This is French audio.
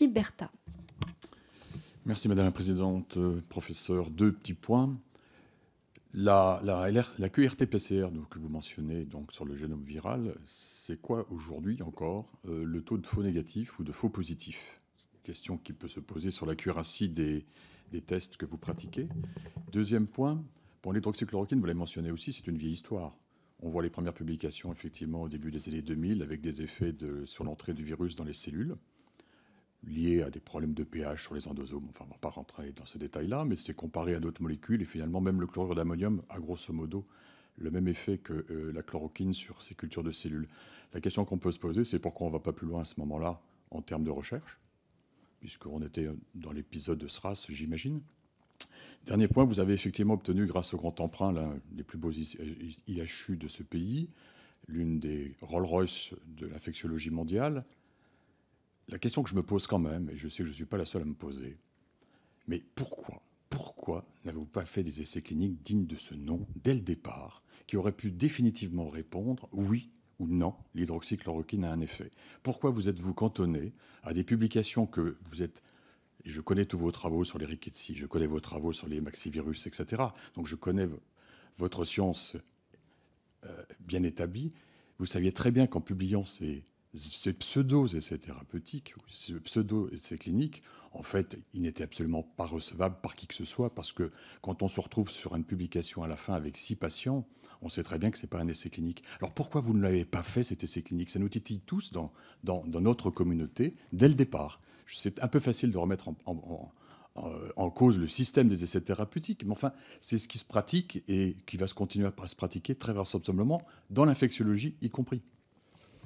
Liberta. Merci Madame la Présidente. Euh, professeur, deux petits points. La, la, QRT-PCR que vous mentionnez donc, sur le génome viral, c'est quoi aujourd'hui encore euh, le taux de faux négatifs ou de faux positif question qui peut se poser sur la des, des tests que vous pratiquez. Deuxième point, pour l'hydroxychloroquine, vous l'avez mentionné aussi, c'est une vieille histoire. On voit les premières publications effectivement au début des années 2000 avec des effets sur l'entrée du virus dans les cellules liées à des problèmes de pH sur les endosomes. Enfin, on ne va pas rentrer dans ces détails-là, mais c'est comparé à d'autres molécules. Et finalement, même le chlorure d'ammonium a grosso modo le même effet que euh, la chloroquine sur ces cultures de cellules. La question qu'on peut se poser, c'est pourquoi on ne va pas plus loin à ce moment-là en termes de recherche, puisqu'on était dans l'épisode de SRAS, j'imagine. Dernier point, vous avez effectivement obtenu, grâce au grand emprunt, l'un des plus beaux IHU de ce pays, l'une des Rolls-Royce de l'infectiologie mondiale, la question que je me pose quand même, et je sais que je ne suis pas la seule à me poser, mais pourquoi pourquoi n'avez-vous pas fait des essais cliniques dignes de ce nom dès le départ, qui auraient pu définitivement répondre oui ou non, l'hydroxychloroquine a un effet Pourquoi vous êtes-vous cantonné à des publications que vous êtes... Je connais tous vos travaux sur les rickettsies, je connais vos travaux sur les maxivirus, etc. Donc je connais votre science euh, bien établie. Vous saviez très bien qu'en publiant ces ces pseudo-essais thérapeutiques, ces pseudo-essais cliniques, en fait, ils n'étaient absolument pas recevables par qui que ce soit, parce que quand on se retrouve sur une publication à la fin avec six patients, on sait très bien que ce n'est pas un essai clinique. Alors pourquoi vous ne l'avez pas fait, cet essai clinique Ça nous titille tous dans, dans, notre communauté dès le départ. C'est un peu facile de remettre en, en, cause le système des essais thérapeutiques, mais enfin, c'est ce qui se pratique et qui va se continuer à se pratiquer très vraisemblablement dans l'infectiologie y compris.